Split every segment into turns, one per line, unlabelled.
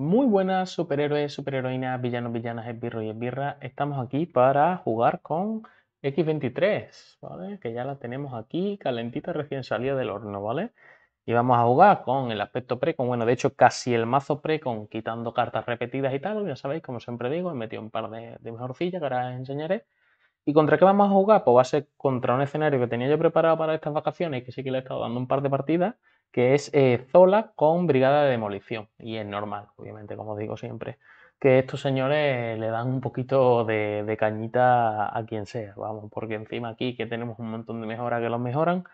Muy buenas superhéroes, superheroínas, villanos, villanas, esbirros y esbirras. Estamos aquí para jugar con X23, ¿vale? Que ya la tenemos aquí, calentita, recién salida del horno, ¿vale? Y vamos a jugar con el aspecto pre, con, bueno, de hecho casi el mazo pre, con quitando cartas repetidas y tal. Ya sabéis, como siempre digo, he metido un par de, de mejorcillas que ahora os enseñaré. ¿Y contra qué vamos a jugar? Pues va a ser contra un escenario que tenía yo preparado para estas vacaciones, que sí que le he estado dando un par de partidas, que es eh, Zola con Brigada de Demolición. Y es normal, obviamente, como digo siempre, que estos señores le dan un poquito de, cañita a quien sea, vamos, porque encima aquí que tenemos un montón de mejoras que los mejoran,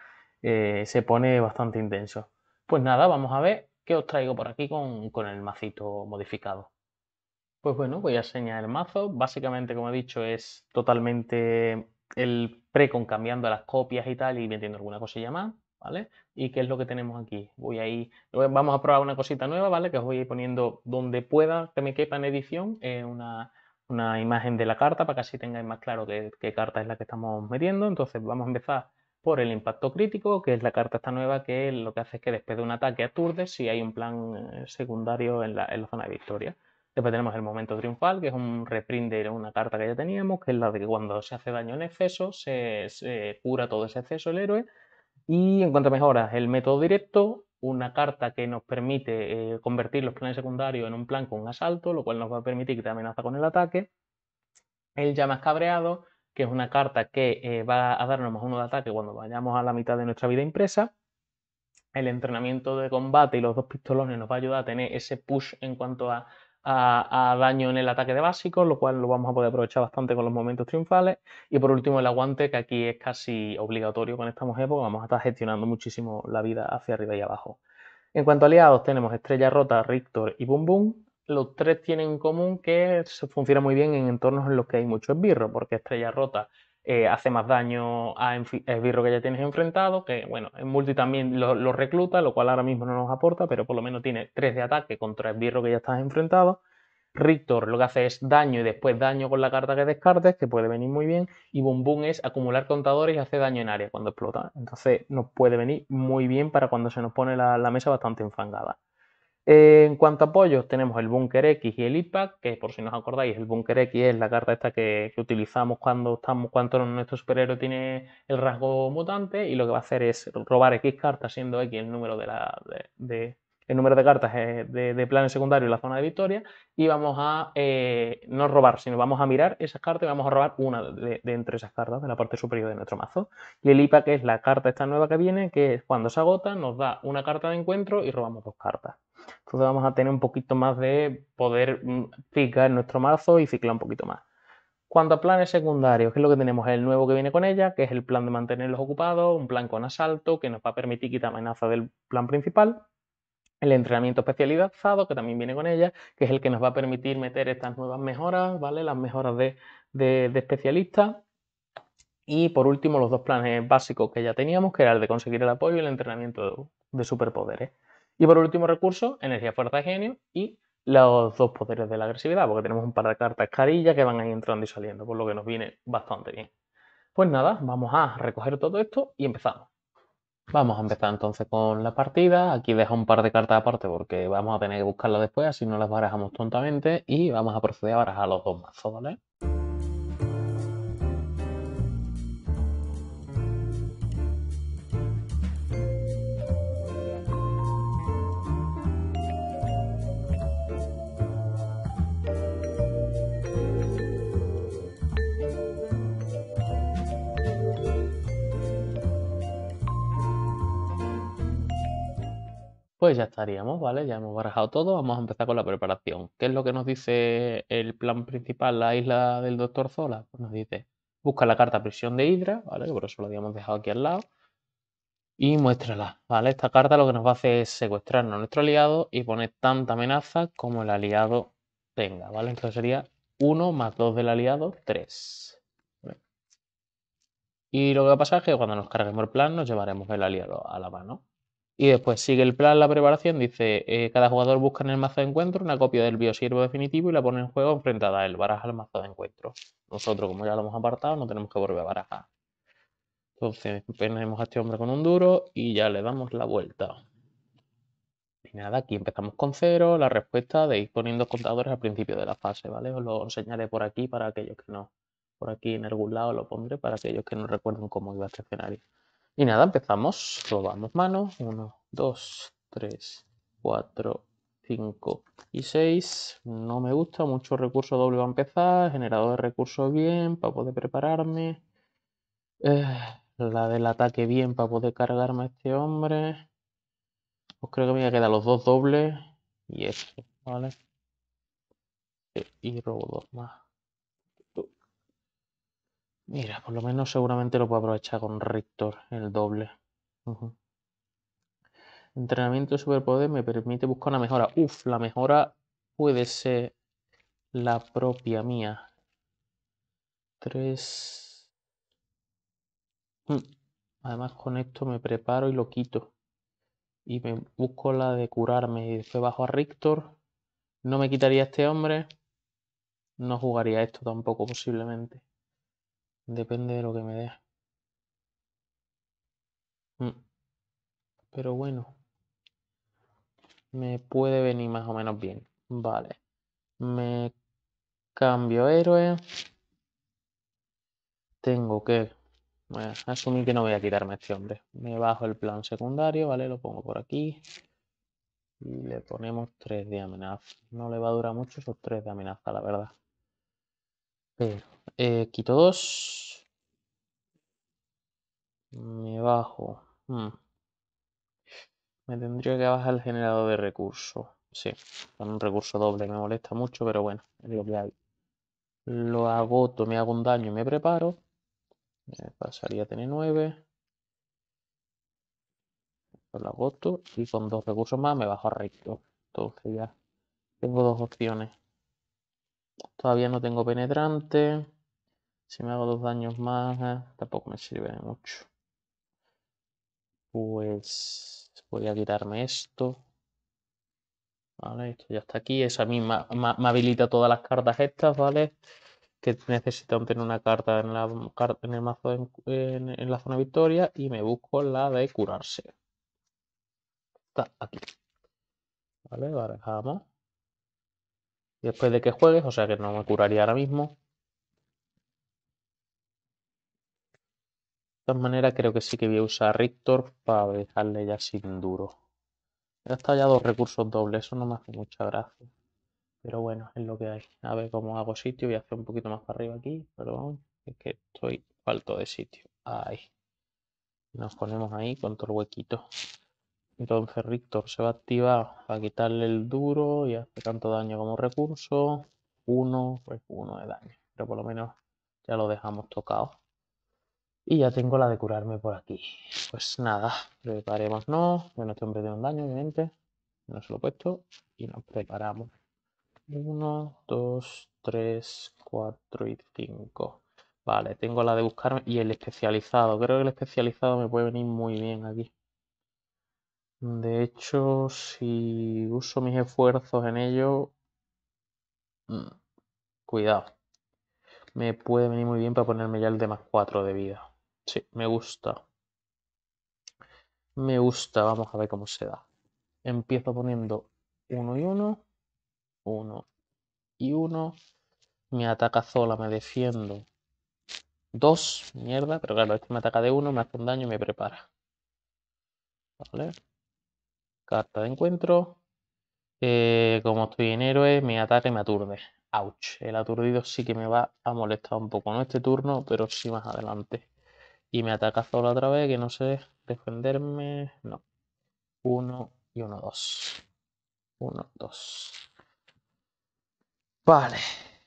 eh, se pone bastante intenso. Pues nada, vamos a ver qué os traigo por aquí con, con el macito modificado. Pues bueno, voy a enseñar el mazo. Básicamente, como he dicho, es totalmente el pre con cambiando las copias y tal y metiendo alguna cosilla más, ¿vale? ¿Y qué es lo que tenemos aquí? Voy a vamos a probar una cosita nueva, ¿vale? Que os voy a ir poniendo donde pueda que me quepa en edición eh, una, imagen de la carta para que así tengáis más claro qué, carta es la que estamos metiendo. Entonces vamos a empezar por el impacto crítico, que es la carta esta nueva que lo que hace es que después de un ataque aturde si hay un plan eh, secundario en la, en la zona de victoria. Después tenemos el momento triunfal, que es un reprint de una carta que ya teníamos, que es la de que cuando se hace daño en exceso, se, cura todo ese exceso el héroe. Y en cuanto a mejoras, el método directo, una carta que nos permite eh, convertir los planes secundarios en un plan con asalto, lo cual nos va a permitir que te amenaza con el ataque. El llamas cabreado, que es una carta que eh, va a darnos más uno de ataque cuando vayamos a la mitad de nuestra vida impresa. El entrenamiento de combate y los dos pistolones nos va a ayudar a tener ese push en cuanto a a, daño en el ataque de básico, lo cual lo vamos a poder aprovechar bastante con los momentos triunfales. Y por último, el aguante, que aquí es casi obligatorio con esta mujer, porque vamos a estar gestionando muchísimo la vida hacia arriba y abajo. En cuanto a aliados, tenemos Estrella Rota, Rictor y Boom Boom. Los tres tienen en común que funciona muy bien en entornos en los que hay mucho esbirro, porque Estrella Rota eh, hace más daño a esbirro que ya tienes enfrentado, que bueno, en multi también lo, recluta, lo cual ahora mismo no nos aporta, pero por lo menos tiene 3 de ataque contra el esbirro que ya estás enfrentado. Rictor lo que hace es daño y después daño con la carta que descartes, que puede venir muy bien, y Boom Boom es acumular contadores y hace daño en área cuando explota. Entonces nos puede venir muy bien para cuando se nos pone la mesa bastante enfangada. En cuanto a apoyos, tenemos el Bunker X y el Ipac, que por si no os acordáis, el Bunker X es la carta esta que, utilizamos cuando estamos, nuestro superhéroe tiene el rasgo mutante, y lo que va a hacer es robar X cartas, siendo X el número de la, de, el número de cartas eh, de, planes secundarios en la zona de victoria y vamos a eh, no robar, sino vamos a mirar esas cartas y vamos a robar una de, entre esas cartas de la parte superior de nuestro mazo. Y el IPA, que es la carta esta nueva que viene, que es cuando se agota, nos da una carta de encuentro y robamos dos cartas. Entonces vamos a tener un poquito más de poder en mm, nuestro mazo y ciclar un poquito más. Cuando a planes secundarios, que es lo que tenemos? El nuevo que viene con ella, que es el plan de mantenerlos ocupados, un plan con asalto, que nos va a permitir quitar amenaza del plan principal el entrenamiento especializado, que también viene con ella, que es el que nos va a permitir meter estas nuevas mejoras, ¿vale? Las mejoras de, especialistas. Y por último, los dos planes básicos que ya teníamos, que era el de conseguir el apoyo y el entrenamiento de, superpoderes. Y por último recurso, energía, fuerza, genio y los dos poderes de la agresividad, porque tenemos un par de cartas carillas que van ahí entrando y saliendo, por lo que nos viene bastante bien. Pues nada, vamos a recoger todo esto y empezamos. Vamos a empezar entonces con la partida. Aquí dejo un par de cartas aparte porque vamos a tener que buscarlas después, así no las barajamos tontamente. Y vamos a proceder a barajar los dos mazos, ¿vale? Pues ya estaríamos, ¿vale? Ya hemos barajado todo. Vamos a empezar con la preparación. ¿Qué es lo que nos dice el plan principal, la isla del Doctor Zola? Pues nos dice, busca la carta prisión de Hydra, ¿vale? por eso lo habíamos dejado aquí al lado. Y muéstrala, ¿vale? Esta carta lo que nos va a hacer es secuestrarnos a nuestro aliado y poner tanta amenaza como el aliado tenga, ¿vale? Entonces sería 1 más 2 del aliado, 3. Y lo que va a pasar es que cuando nos carguemos el plan nos llevaremos el aliado a la mano. Y después sigue el plan, la preparación, dice, eh, cada jugador busca en el mazo de encuentro una copia del biosiervo definitivo y la pone en juego enfrentada a él, baraja el mazo de encuentro. Nosotros, como ya lo hemos apartado, no tenemos que volver a barajar. Entonces, ponemos a este hombre con un duro y ya le damos la vuelta. Y nada, aquí empezamos con cero, la respuesta de ir poniendo contadores al principio de la fase, ¿vale? Os lo enseñaré por aquí para aquellos que no. Por aquí en algún lado lo pondré para aquellos que no recuerden cómo iba este escenario. Y nada, empezamos. Robamos mano. 1, 2, 3, 4, 5 y 6. No me gusta. Mucho recurso doble va a empezar. Generador de recursos bien para poder prepararme. Eh, la del ataque bien para poder cargarme a este hombre. Pues creo que me voy a quedar los dos dobles y esto ¿vale? Y robo dos más. Mira, por lo menos seguramente lo puedo aprovechar con Rictor, el doble. Entrenamiento de superpoder me permite buscar una mejora. Uf, la mejora puede ser la propia mía. Tres. Mm. Además con esto me preparo y lo quito. Y me busco la de curarme. Y después bajo a Rictor. No me quitaría este hombre. No jugaría esto tampoco posiblemente. Depende de lo que me dé. Mm. Pero bueno. Me puede venir más o menos bien. Vale. Me cambio héroe. Tengo que... asumir que no voy a quitarme a este hombre. Me bajo el plan secundario, ¿vale? Lo pongo por aquí. Y le ponemos 3 de amenaza. No le va a durar mucho esos 3 de amenaza, la verdad. Pero, eh, quito dos, Me bajo. Hmm. Me tendría que bajar el generador de recursos. Sí, con un recurso doble me molesta mucho, pero bueno, es lo que hay. Lo agoto, me hago un daño y me preparo. Me pasaría a tener 9. Lo agoto y con dos recursos más me bajo a recto. Entonces ya tengo dos opciones. Todavía no tengo penetrante. Si me hago dos daños más, eh, tampoco me sirve de mucho. Pues voy a quitarme esto. Vale, esto ya está aquí. Esa misma me habilita todas las cartas estas, ¿vale? Que necesitan tener una carta en, la, el mazo en, la zona victoria. Y me busco la de curarse. Está aquí. Vale, barajamos después de que juegues, o sea que no me curaría ahora mismo. De todas maneras, creo que sí que voy a usar para dejarle ya sin duro. He está ya dos recursos dobles, eso no me hace mucha gracia. Pero bueno, es lo que hay. A ver cómo hago sitio. Voy a hacer un poquito más para arriba aquí. Perdón, es que estoy falto de sitio. Ahí. Nos ponemos ahí con todo el huequito. Entonces Rictor se va a activar para quitarle el duro y hace tanto daño como recurso. Uno, pues uno de daño. Pero por lo menos ya lo dejamos tocado. Y ya tengo la de curarme por aquí. Pues nada, preparémonos. Bueno, este hombre tiene un daño, obviamente. No se lo he puesto. Y nos preparamos. Uno, dos, tres, cuatro y cinco. Vale, tengo la de buscarme y el especializado. Creo que el especializado me puede venir muy bien aquí. De hecho, si uso mis esfuerzos en ello, mm, cuidado. Me puede venir muy bien para ponerme ya el de más 4 de vida. Sí, me gusta. Me gusta, vamos a ver cómo se da. Empiezo poniendo 1 y 1, 1 y 1. Me ataca sola, me defiendo. 2, mierda, pero claro, este me ataca de 1, me hace un daño y me prepara. ¿Vale? Carta de encuentro. Eh, como estoy en héroe, mi ataque me aturde. Ouch. El aturdido sí que me va a molestar un poco. No este turno, pero sí más adelante. Y me ataca solo otra vez, que no sé defenderme. No. Uno y uno, dos. Uno, dos. Vale,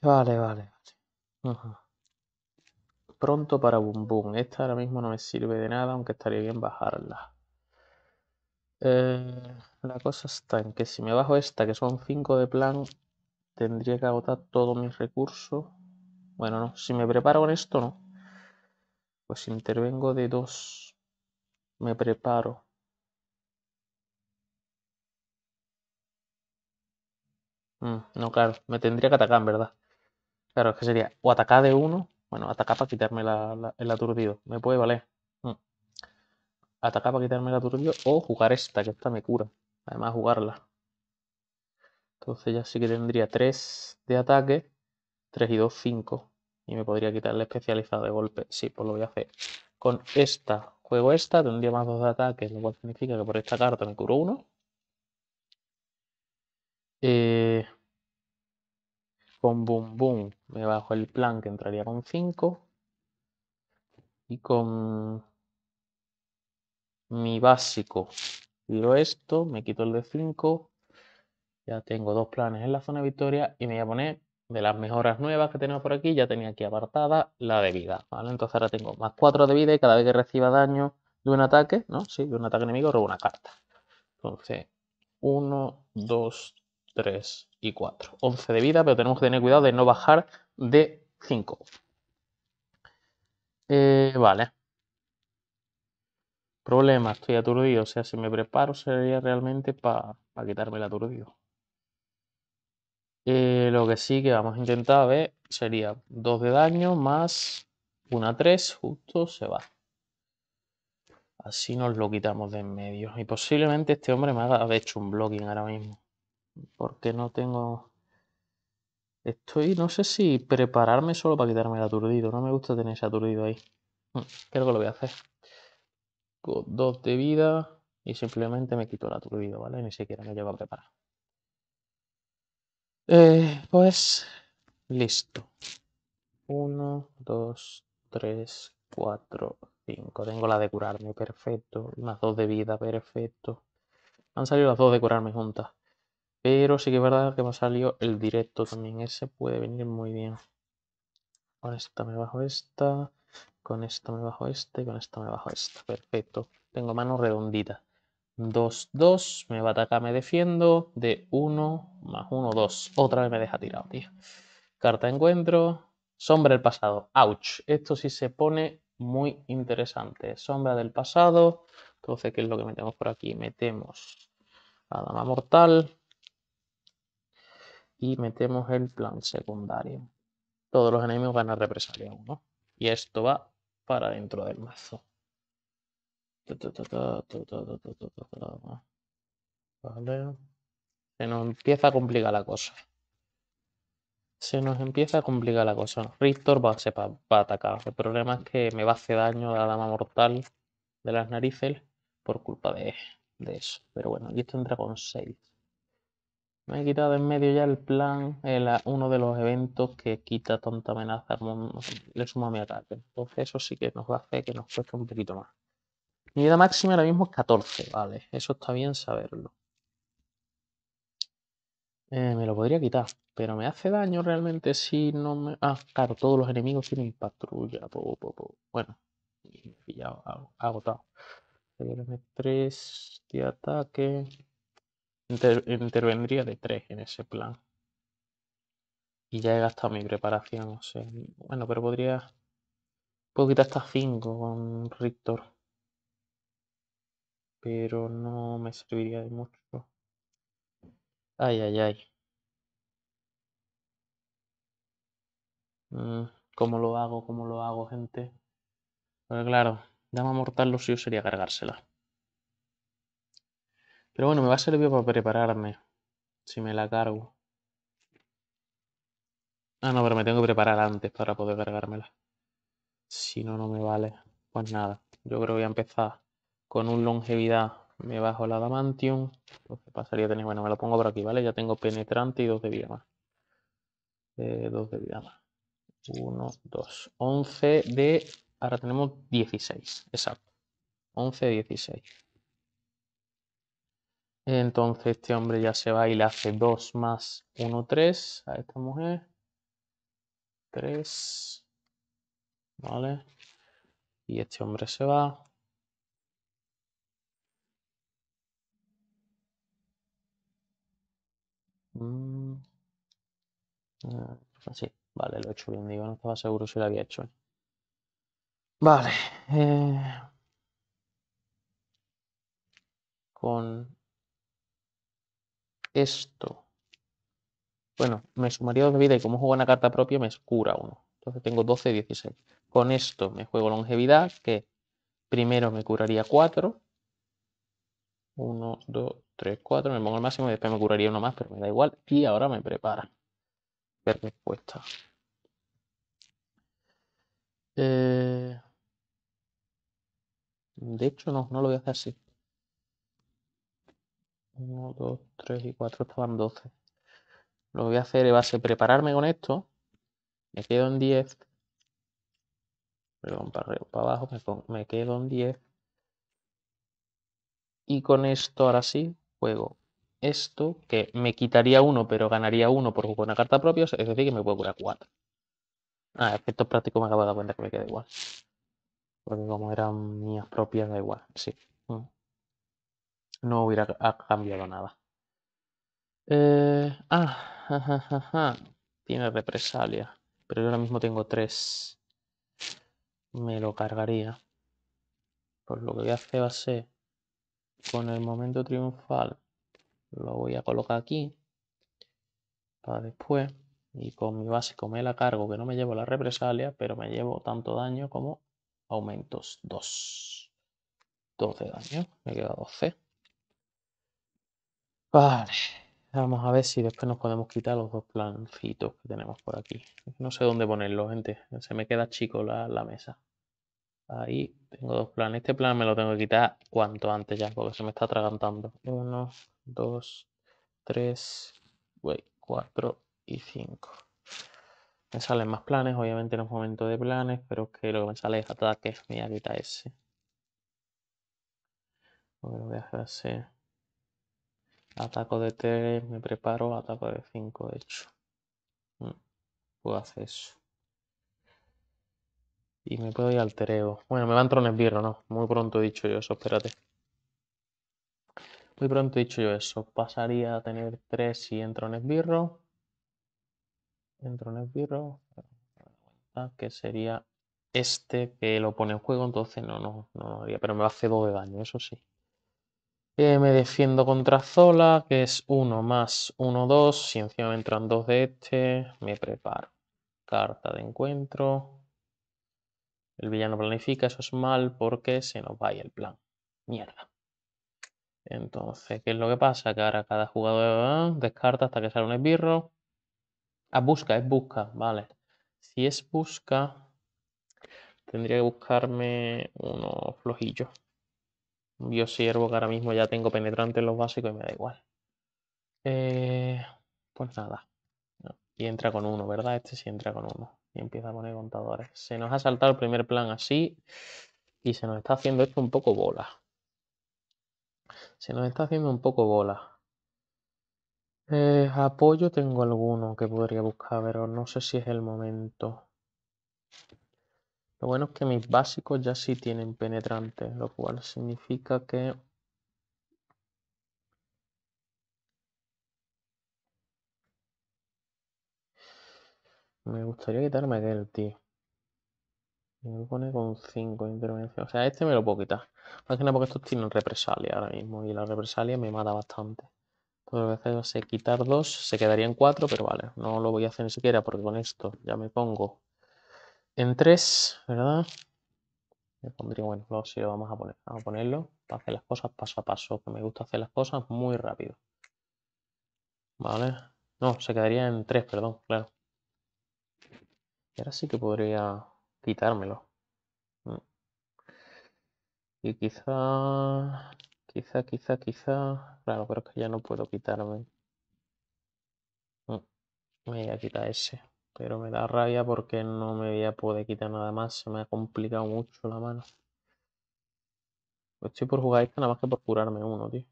vale, vale. vale. Pronto para Boom Boom. Esta ahora mismo no me sirve de nada, aunque estaría bien bajarla. Eh, la cosa está en que si me bajo esta, que son 5 de plan, tendría que agotar todos mis recursos. Bueno, no, si me preparo con esto, no. Pues intervengo de 2. Me preparo. Mm, no, claro, me tendría que atacar, en verdad. Claro, es que sería o atacar de 1, bueno, atacar para quitarme el aturdido. Me puede valer atacar para quitarme la turbio o jugar esta, que esta me cura. Además, jugarla. Entonces ya sí que tendría 3 de ataque, 3 y 2, 5. Y me podría quitar el especializado de golpe. Sí, pues lo voy a hacer. Con esta, juego esta, tendría más 2 de ataque, lo cual significa que por esta carta me curo 1. Eh, con Boom Boom me bajo el plan que entraría con 5. Y con mi básico. lo esto, me quito el de 5. Ya tengo dos planes en la zona de victoria y me voy a poner de las mejoras nuevas que tenemos por aquí. Ya tenía aquí apartada la de vida, ¿vale? Entonces ahora tengo más 4 de vida y cada vez que reciba daño de un ataque, ¿no? Sí, de un ataque enemigo robo una carta. Entonces, 1, 2, 3 y 4. 11 de vida, pero tenemos que tener cuidado de no bajar de 5. Eh, vale problema, estoy aturdido. O sea, si me preparo sería realmente para quitarme el aturdido. Eh, lo que sí que vamos a intentar ver sería 2 de daño más una 3, justo se va. Así nos lo quitamos de en medio. Y posiblemente este hombre me ha hecho un blocking ahora mismo. Porque no tengo... Estoy, no sé si prepararme solo para quitarme el aturdido. No me gusta tener ese aturdido ahí. Mm, creo que lo voy a hacer dos de vida y simplemente me quito la aturdido, ¿vale? Ni siquiera me llevo a preparar. Eh, pues listo. 1, 2, 3, 4, 5. Tengo la de curarme, perfecto. las dos de vida, perfecto. Han salido las dos de curarme juntas. Pero sí que es verdad que me ha salido el directo también. Ese puede venir muy bien. Ahora esta me bajo esta. Con esto me bajo este, con esto me bajo este. Perfecto. Tengo mano redondita. 2, 2. Me va a atacar, me defiendo. De 1 más 1, 2. Otra vez me deja tirado, tío. Carta de encuentro. Sombra del pasado. Ouch. Esto sí se pone muy interesante. Sombra del pasado. Entonces, ¿qué es lo que metemos por aquí? Metemos la dama mortal. Y metemos el plan secundario. Todos los enemigos van a represalia uno. Y esto va para dentro del mazo. Vale. Se nos empieza a complicar la cosa. Se nos empieza a complicar la cosa. Rictor va a, atacar. El problema es que me va a hacer daño a la dama mortal de las narices por culpa de, eso. Pero bueno, aquí esto entra con 6. Me he quitado en medio ya el plan, ah, uno de los eventos que quita tonta amenaza, le suma mi ataque. Entonces eso sí que nos va a hacer que nos cueste un poquito más. Mi vida máxima ahora mismo es 14, vale. Eso está bien saberlo. Eh, me lo podría quitar, pero me hace daño realmente si no me... Ah, claro, todos los enemigos tienen patrulla. Po, po, po. Bueno, me he pillado, agotado. 3 de ataque intervendría de tres en ese plan. Y ya he gastado mi preparación, no sé. bueno, pero podría... Puedo quitar hasta 5 con Rictor. Pero no me serviría de mucho. Ay, ay, ay. Mm, ¿Cómo lo hago? ¿Cómo lo hago, gente? Pero claro, dama mortal lo suyo sería cargársela. Pero bueno, me va a servir para prepararme. Si me la cargo. Ah, no, pero me tengo que preparar antes para poder cargármela. Si no, no me vale. Pues nada, yo creo que voy a empezar con un longevidad. Me bajo la Lo que pasaría tenéis. Bueno, me lo pongo por aquí, ¿vale? Ya tengo penetrante y dos de vida más. Eh, dos de vida más. Uno, dos. Once de. Ahora tenemos 16. Exacto. 11, 16. Entonces este hombre ya se va y le hace 2 más 1, 3 a esta mujer. 3. ¿Vale? Y este hombre se va. Mm. Ah, sí, Vale, lo he hecho bien. Digo, no estaba seguro si lo había hecho. Vale. Eh... Con esto. Bueno, me sumaría dos de vida y como juego una carta propia me cura uno. Entonces tengo 12, 16. Con esto me juego longevidad, que primero me curaría 4. 1, 2, 3, 4. Me pongo al máximo y después me curaría uno más, pero me da igual. Y ahora me prepara. Ver respuesta. Eh, de hecho, no, no lo voy a hacer así. 1, 2, 3 y 4 estaban 12. Lo que voy a hacer es prepararme con esto. Me quedo en 10. Perdón, para, arriba, para abajo. Me, quedo en 10. Y con esto ahora sí juego esto, que me quitaría uno, pero ganaría uno por jugar una carta propia, es decir, que me puedo curar 4. Ah, efectos práctico. me acabo de dar cuenta que me queda igual. Porque como eran mías propias, da igual, sí. Mm no hubiera cambiado nada. Eh, ah, tiene represalia, pero yo ahora mismo tengo tres. Me lo cargaría. Pues lo que voy a hacer va a ser, con el momento triunfal, lo voy a colocar aquí, para después, y con mi base me la cargo, que no me llevo la represalia, pero me llevo tanto daño como aumentos 2. 12 daño, me queda 12. Vale, vamos a ver si después nos podemos quitar los dos plancitos que tenemos por aquí. No sé dónde ponerlo, gente. Se me queda chico la, mesa. Ahí tengo dos planes. Este plan me lo tengo que quitar cuanto antes ya, porque se me está atragantando. Uno, dos, tres, cuatro y cinco. Me salen más planes, obviamente en un momento de planes, pero es que lo que me sale es ataque. Me voy a quitar ese. voy a hacer. Ataco de 3, me preparo, ataco de 5, de hecho. Mm, puedo hacer eso. Y me puedo ir al tereo. Bueno, me entrar trones birro, ¿no? Muy pronto he dicho yo eso, espérate. Muy pronto he dicho yo eso. Pasaría a tener 3 si entro en esbirro. Entro en esbirro. Ah, que sería este que lo pone en juego, entonces no, no, no haría. Pero me va a hacer 2 de daño, eso sí me defiendo contra Zola, que es 1 más 1, 2. Si encima entran dos de este, me preparo. Carta de encuentro. El villano planifica, eso es mal porque se nos va el plan. Mierda. Entonces, ¿qué es lo que pasa? Que ahora cada jugador ah, descarta hasta que sale un esbirro. Ah, busca, es busca, vale. Si es busca, tendría que buscarme unos flojillos. Yo siervo que ahora mismo ya tengo penetrante en los básicos y me da igual. Eh, pues nada. Y entra con uno, ¿verdad? Este sí entra con uno. Y empieza a poner contadores. Se nos ha saltado el primer plan así. Y se nos está haciendo esto un poco bola. Se nos está haciendo un poco bola. Eh, apoyo tengo alguno que podría buscar, pero no sé si es el momento. Lo bueno es que mis básicos ya sí tienen penetrante, lo cual significa que Me gustaría quitarme aquel, tío. Me pone con 5 intervenciones O sea, este me lo puedo quitar. Más que nada porque estos tienen represalia ahora mismo. Y la represalia me mata bastante. Entonces, a veces es quitar dos, se quedarían cuatro, pero vale. No lo voy a hacer ni siquiera porque con esto ya me pongo en 3, ¿verdad? me pondría, bueno, luego si lo vamos a poner, vamos a ponerlo para hacer las cosas paso a paso, que me gusta hacer las cosas muy rápido. Vale, no, se quedaría en tres perdón, claro. Y ahora sí que podría quitármelo. Mm. Y quizá, quizá, quizá, quizá, claro, pero es que ya no puedo quitarme. Mm. Me voy a quitar ese pero me da rabia porque no me voy a poder quitar nada más, se me ha complicado mucho la mano. Estoy pues por jugar esta nada más que por curarme uno, tío.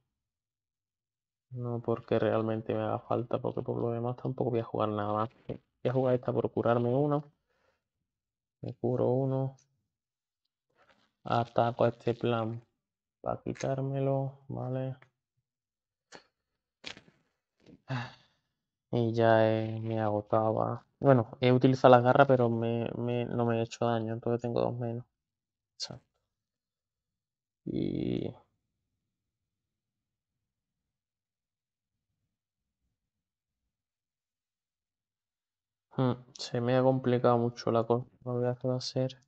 No porque realmente me haga falta, porque por lo demás tampoco voy a jugar nada más. Voy a jugar esta por curarme uno. Me curo uno. Ataco a este plan para quitármelo, ¿vale? Y ya eh, me agotaba bueno, he utilizado la garra, pero me, no me he hecho daño, entonces tengo dos menos. Exacto. Y. Mm, se me ha complicado mucho la cosa. Lo que voy a hacer.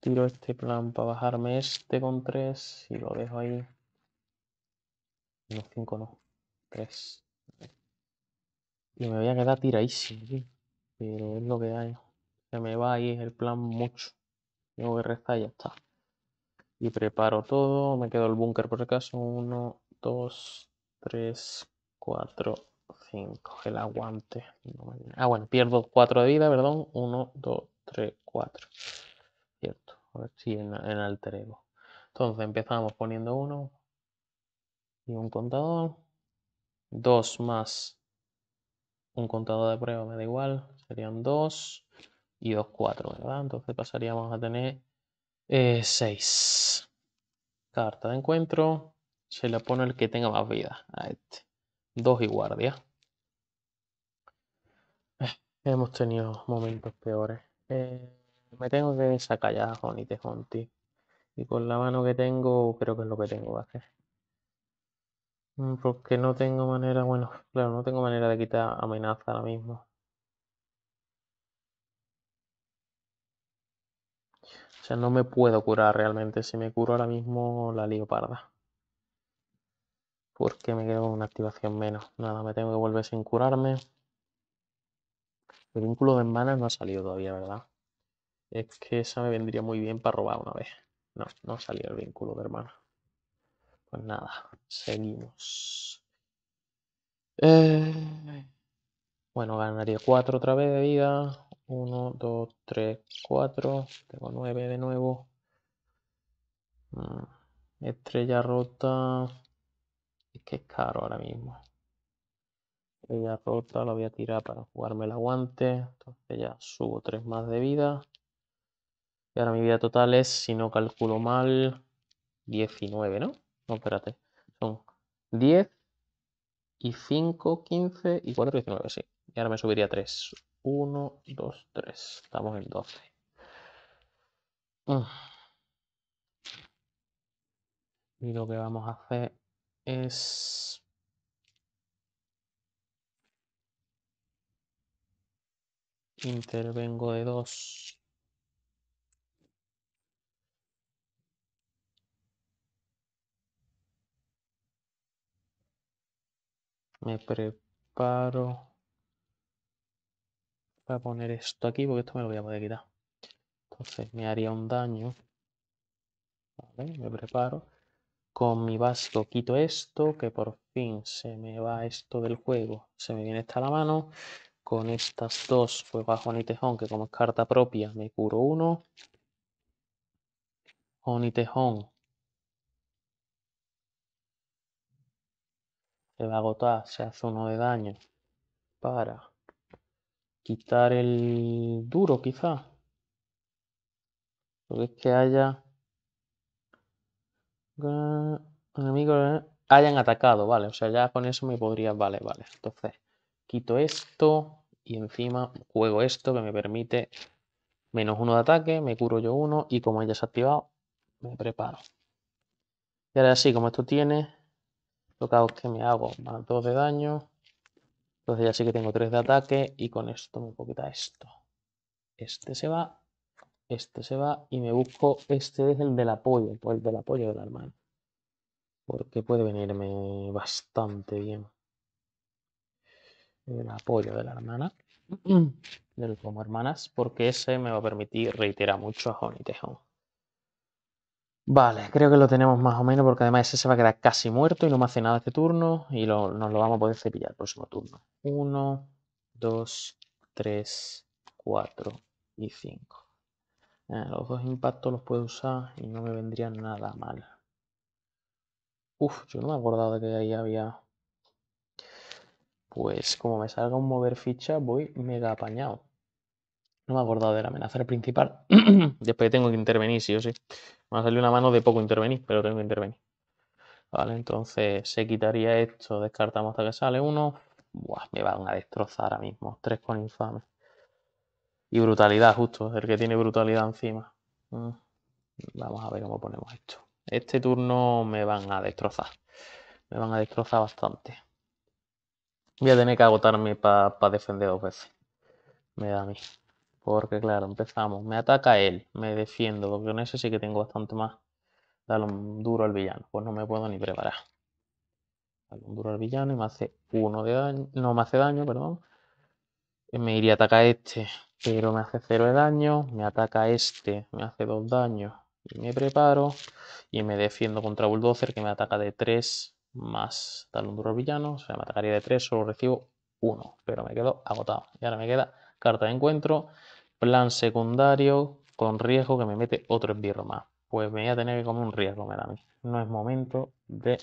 Tiro este plan para bajarme este con tres, y lo dejo ahí. ¿Los cinco, no. Tres. Y me voy a quedar tirado sí. Pero es lo que daño. Se me va ahí el plan mucho. Tengo que restar y ya está. Y preparo todo. Me quedo el búnker por acaso. 1, 2, 3, 4, 5. El aguante. Ah, bueno. Pierdo 4 de vida, perdón. 1, 2, 3, 4. Cierto. A ver si en el terremoto. Entonces empezamos poniendo 1. Y un contador. 2 más un contador de prueba me da igual, serían 2 y 2, 4, ¿verdad? Entonces pasaríamos a tener 6. Eh, Carta de encuentro, se la pone el que tenga más vida, a este. 2 y guardia. Eh, hemos tenido momentos peores. Eh, me tengo que sacar ya, Jonite Jonti. Y con la mano que tengo, creo que es lo que tengo que hacer. Mm, Porque pues no tengo manera, bueno, claro, no tengo manera de quitar amenaza ahora mismo. O sea, no me puedo curar realmente. Si me curo ahora mismo la leoparda. Porque me quedo con una activación menos. Nada, me tengo que volver sin curarme. El vínculo de hermanas no ha salido todavía, ¿verdad? Es que esa me vendría muy bien para robar una vez. No, no ha salido el vínculo de hermanas. Pues nada, seguimos. Eh, bueno, ganaría 4 otra vez de vida. 1, 2, 3, 4. Tengo 9 de nuevo. Mm, estrella rota. Es que es caro ahora mismo. Estrella rota la voy a tirar para jugarme el aguante. Entonces ya subo 3 más de vida. Y ahora mi vida total es, si no calculo mal, 19, ¿no? No, espérate. Son 10 y 5, 15 y 4, 19, sí. Y ahora me subiría 3. 1, 2, 3. Estamos en 12. Mm. Y lo que vamos a hacer es... Intervengo de 2. Me preparo para poner esto aquí porque esto me lo voy a poder quitar. Entonces me haría un daño. me preparo. Con mi básico quito esto, que por fin se me va esto del juego. Se me viene esta la mano. Con estas dos, pues bajo ni tejón, que como es carta propia, me curo uno. y Tejón se va a agotar, se hace uno de daño para quitar el duro quizá. Porque es que haya enemigos eh, hayan atacado, vale. O sea, ya con eso me podría, vale, vale. Entonces, quito esto y encima juego esto que me permite menos uno de ataque, me curo yo uno y como ya se ha activado, me preparo. Y ahora sí, como esto tiene lo que hago es que me hago más 2 de daño. Entonces ya sí que tengo 3 de ataque y con esto me poquita esto. Este se va, este se va y me busco, este es el del apoyo, pues el del apoyo de la hermana Porque puede venirme bastante bien. El apoyo de la hermana, mm. del como hermanas, porque ese me va a permitir reiterar mucho a Honey Tejon. Vale, creo que lo tenemos más o menos porque además ese se va a quedar casi muerto y no me hace nada este turno y nos lo vamos a poder cepillar el próximo turno. Uno, dos, tres, cuatro y cinco. Eh, los dos impactos los puedo usar y no me vendrían nada mal. Uf, yo no me he acordado de que ahí había... Pues como me salga un mover ficha voy mega apañado. No me he acordado del amenazar principal. Después tengo que intervenir, sí o sí. Me ha salido una mano de poco intervenir, pero tengo que intervenir. Vale, entonces se quitaría esto, descartamos hasta que sale uno. Buah, me van a destrozar ahora mismo. Tres con infame. Y brutalidad, justo. El que tiene brutalidad encima. Mm. Vamos a ver cómo ponemos esto. Este turno me van a destrozar. Me van a destrozar bastante. Voy a tener que agotarme para defender dos veces. Me da a mí. Porque claro, empezamos. Me ataca él, me defiendo, porque con ese sí que tengo bastante más. talón duro al villano. Pues no me puedo ni preparar. Talón duro al villano y me hace uno de daño. No me hace daño, perdón. Me iría a atacar este, pero me hace cero de daño. Me ataca este, me hace dos daños. Y me preparo. Y me defiendo contra Bulldozer, que me ataca de tres más un duro al villano. O sea, me atacaría de tres. solo recibo uno. Pero me quedo agotado. Y ahora me queda carta de encuentro plan secundario con riesgo que me mete otro esbirro más. Pues me voy a tener que comer un riesgo, me da a mí. No es momento de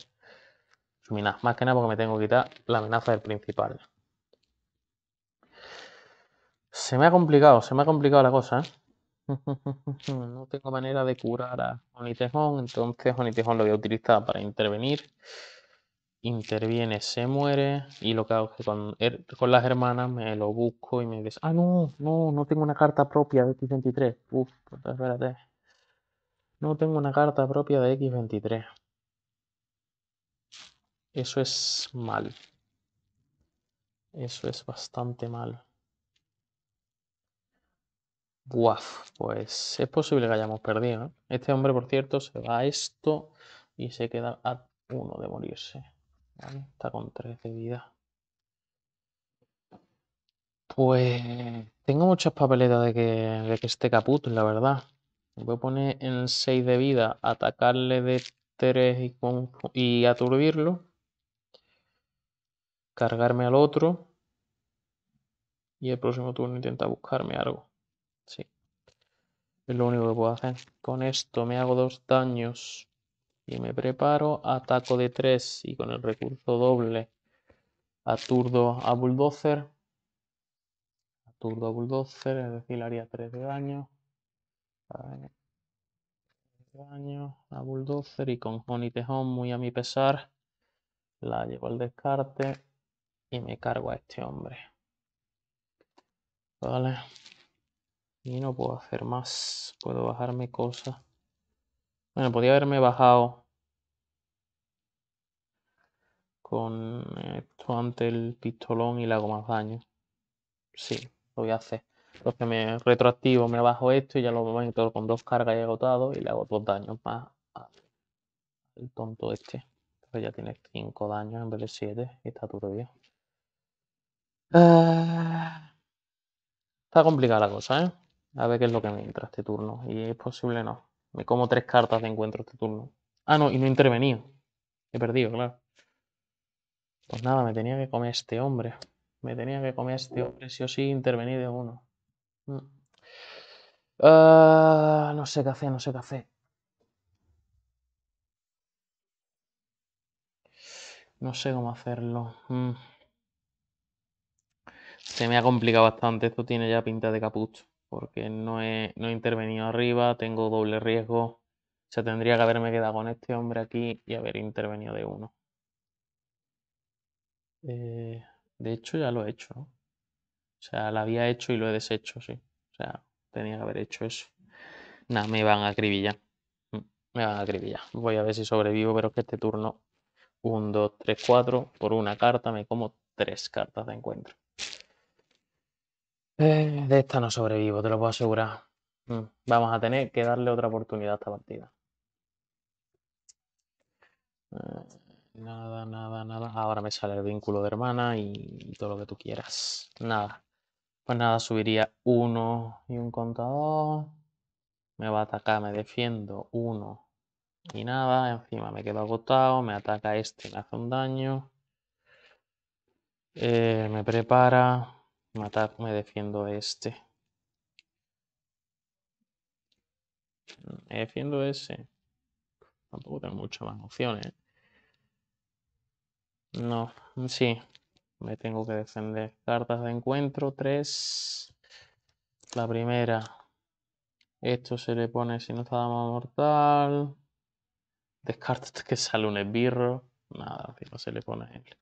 suminar. Más que nada porque me tengo que quitar la amenaza del principal. Se me ha complicado, se me ha complicado la cosa. ¿eh? no tengo manera de curar a Onitejón, entonces Onitejón lo voy a utilizar para intervenir interviene, se muere y lo que hago es que con, con, las hermanas me lo busco y me dice, ah, no, no, no tengo una carta propia de X23. Uf, espérate. No tengo una carta propia de X23. Eso es mal. Eso es bastante mal. Buaf, pues es posible que hayamos perdido. Este hombre, por cierto, se va a esto y se queda a uno de morirse está con 3 de vida. Pues tengo muchas papeletas de que, de que esté caput, la verdad. Voy a poner en 6 de vida, atacarle de 3 y, con, y aturdirlo. Cargarme al otro. Y el próximo turno intenta buscarme algo. Sí. Es lo único que puedo hacer. Con esto me hago dos daños. Y me preparo, ataco de 3 y con el recurso doble aturdo a Bulldozer. Aturdo a Bulldozer, es decir, haría 3 de daño. Daño a Bulldozer y con Honey Tejón, muy a mi pesar, la llevo al descarte y me cargo a este hombre. Vale. Y no puedo hacer más. Puedo bajarme cosas. Bueno, podía haberme bajado con eh, esto ante el pistolón y le hago más daño. Sí, lo voy a hacer. Porque me retroactivo, me bajo esto y ya lo meter con dos cargas y agotado y le hago dos daños más al tonto este. Pero ya tiene cinco daños en vez de siete y está turbio. bien. Ah, está complicada la cosa, ¿eh? A ver qué es lo que me entra este turno. Y es posible no. Me como tres cartas de encuentro este turno. Ah, no, y no intervenido. He perdido, claro. Pues nada, me tenía que comer este hombre. Me tenía que comer este hombre, sí o sí, intervenido de uno. Mm. Ah, no sé qué hacer, no sé qué hacer. No sé cómo hacerlo. Mm. Se me ha complicado bastante. Esto tiene ya pinta de capucho porque no he, no intervenido arriba, tengo doble riesgo. O sea, tendría que haberme quedado con este hombre aquí y haber intervenido de uno. Eh, de hecho, ya lo he hecho. O sea, lo había hecho y lo he deshecho, sí. O sea, tenía que haber hecho eso. Nada, me van a acribillar. Mm, me van a acribillar. Voy a ver si sobrevivo, pero es que este turno 1, 2, 3, 4. Por una carta me como tres cartas de encuentro. Eh, de esta no sobrevivo, te lo puedo asegurar. Mm, vamos a tener que darle otra oportunidad a esta partida. Eh, nada, nada, nada. Ahora me sale el vínculo de hermana y todo lo que tú quieras. Nada. Pues nada, subiría uno y un contador. Me va a atacar, me defiendo uno y nada. Encima me quedo agotado, me ataca este, me hace un daño. Eh, me prepara. Matar, me defiendo este. Me defiendo ese. Tampoco tengo muchas más opciones. No, sí. Me tengo que defender. Cartas de encuentro, tres. La primera. Esto se le pone si no está dama mortal. Descarta que sale un esbirro. Nada, no se le pone él.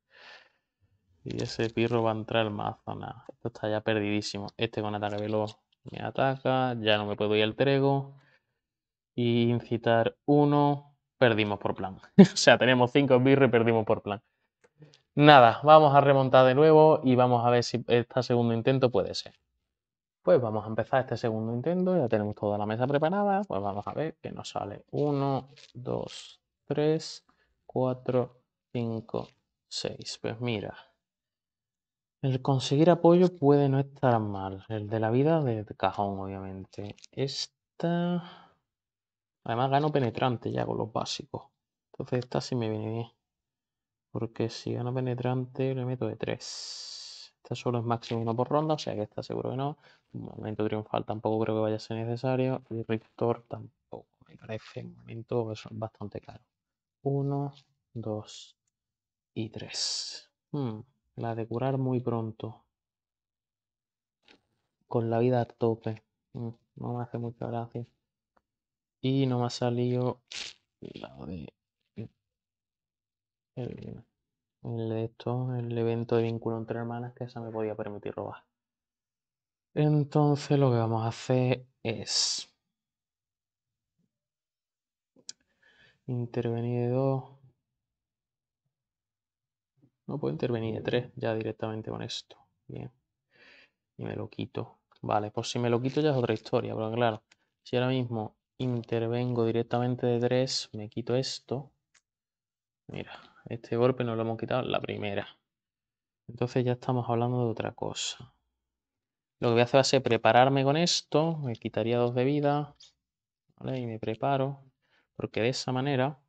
Y ese pirro va a entrar más nada. Esto está ya perdidísimo. Este con ataque veloz me ataca. Ya no me puedo ir al trego. Y incitar uno. Perdimos por plan. o sea, tenemos cinco birros y perdimos por plan. Nada, vamos a remontar de nuevo y vamos a ver si este segundo intento puede ser. Pues vamos a empezar este segundo intento. Ya tenemos toda la mesa preparada. Pues vamos a ver que nos sale Uno, dos, tres, cuatro, cinco, seis. Pues mira, el conseguir apoyo puede no estar mal. El de la vida de cajón, obviamente. Esta. Además gano penetrante ya con los básicos. Entonces esta sí me viene bien. Porque si gano penetrante le meto de 3. Esta solo es máximo uno por ronda, o sea que esta seguro que no. Momento triunfal tampoco creo que vaya a ser necesario. Y Rictor tampoco. Me parece un momento bastante caro. 1, 2 y 3 la de curar muy pronto, con la vida a tope, mm, no me hace mucha gracia. Y no me ha salido la de mm, el, esto, el evento de vínculo entre hermanas que esa me podía permitir robar. Entonces lo que vamos a hacer es intervenir de dos no puedo intervenir de 3 ya directamente con esto. Bien. Y me lo quito. Vale, pues si me lo quito ya es otra historia, pero claro, si ahora mismo intervengo directamente de 3, me quito esto. Mira, este golpe no lo hemos quitado la primera. Entonces ya estamos hablando de otra cosa. Lo que voy a hacer va a ser prepararme con esto. Me quitaría dos de vida. ¿vale? Y me preparo. Porque de esa manera,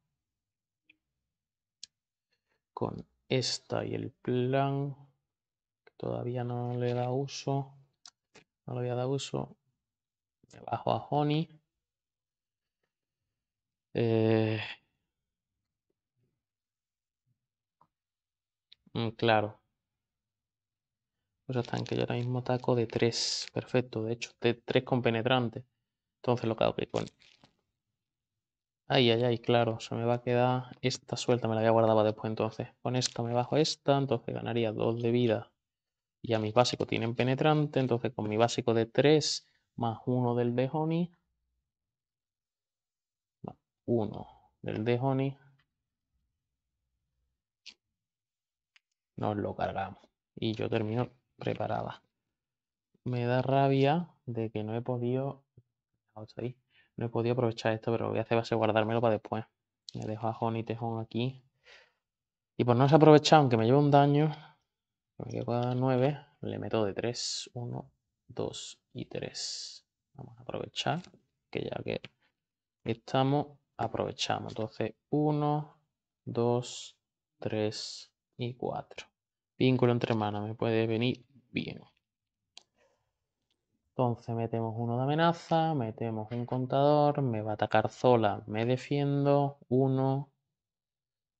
con esta y el plan. Que todavía no le da uso. No le había a uso. Me bajo a Honey. Eh, mm, claro. Pues están que yo ahora mismo ataco de 3. Perfecto. De hecho, de 3 con penetrante. Entonces lo que hago que con Ay, ay, ay, claro, se me va a quedar esta suelta, me la había guardado después entonces. Con esto me bajo esta, entonces ganaría dos de vida. y a mis básicos tienen penetrante, entonces con mi básico de 3 más uno del de Honey, 1 del de Honey, nos lo cargamos. Y yo termino preparada. Me da rabia de que no he podido... No he podido aprovechar esto, pero lo voy a hacer va a ser guardármelo para después. Le dejo Jon y tejón aquí. Y por no se aprovechar, aunque me lleve un daño, me llevo a 9, le meto de 3, 1, 2 y 3. Vamos a aprovechar, que ya que estamos, aprovechamos. Entonces, 1, 2, 3 y 4. Vínculo entre manos, me puede venir bien. Entonces metemos uno de amenaza, metemos un contador, me va a atacar sola, me defiendo, uno,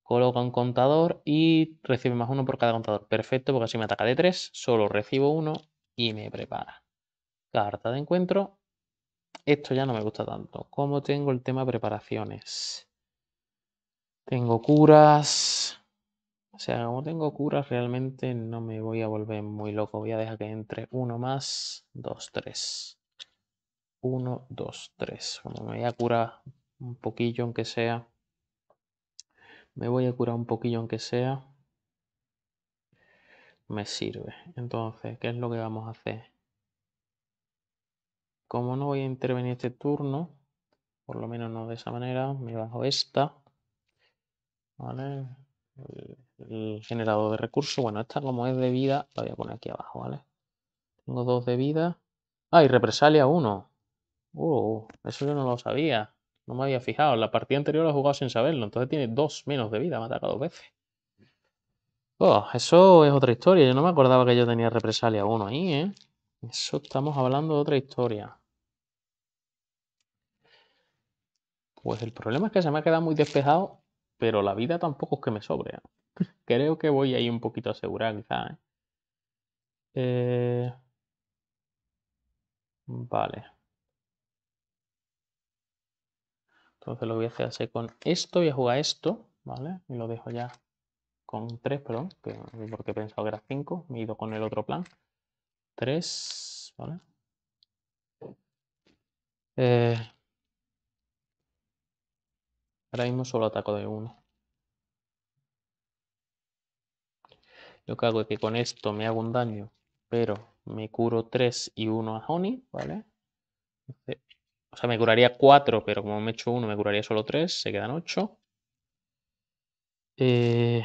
coloca un contador y recibe más uno por cada contador. Perfecto, porque así me ataca de tres, solo recibo uno y me prepara. Carta de encuentro. Esto ya no me gusta tanto. ¿Cómo tengo el tema preparaciones? Tengo curas, o sea, como tengo curas, realmente no me voy a volver muy loco. Voy a dejar que entre uno más, dos, tres. Uno, dos, tres. me voy a curar un poquillo, aunque sea. Me voy a curar un poquillo, aunque sea. Me sirve. Entonces, ¿qué es lo que vamos a hacer? Como no voy a intervenir este turno, por lo menos no de esa manera, me bajo esta. ¿Vale? el generador de recursos. Bueno, esta como es de vida, la voy a poner aquí abajo, ¿vale? Tengo dos de vida. Ah, y represalia uno. Uh, eso yo no lo sabía. No me había fijado. La partida anterior la he jugado sin saberlo. Entonces tiene dos menos de vida. Me ha atacado dos veces. Oh, eso es otra historia. Yo no me acordaba que yo tenía represalia uno ahí, ¿eh? Eso estamos hablando de otra historia. Pues el problema es que se me ha quedado muy despejado, pero la vida tampoco es que me sobre. ¿eh? Creo que voy ahí un poquito a asegurar, quizá ¿eh? Eh, Vale. Entonces lo voy a hacer así con esto, voy a jugar esto, ¿vale? Y lo dejo ya con 3, perdón, porque he pensado que era 5, me he ido con el otro plan. 3, ¿vale? Eh, ahora mismo solo ataco de 1. Lo que hago es que con esto me hago un daño, pero me curo 3 y 1 a Honey, ¿vale? Este, o sea, me curaría 4, pero como me echo hecho 1, me curaría solo 3, se quedan 8. Eh,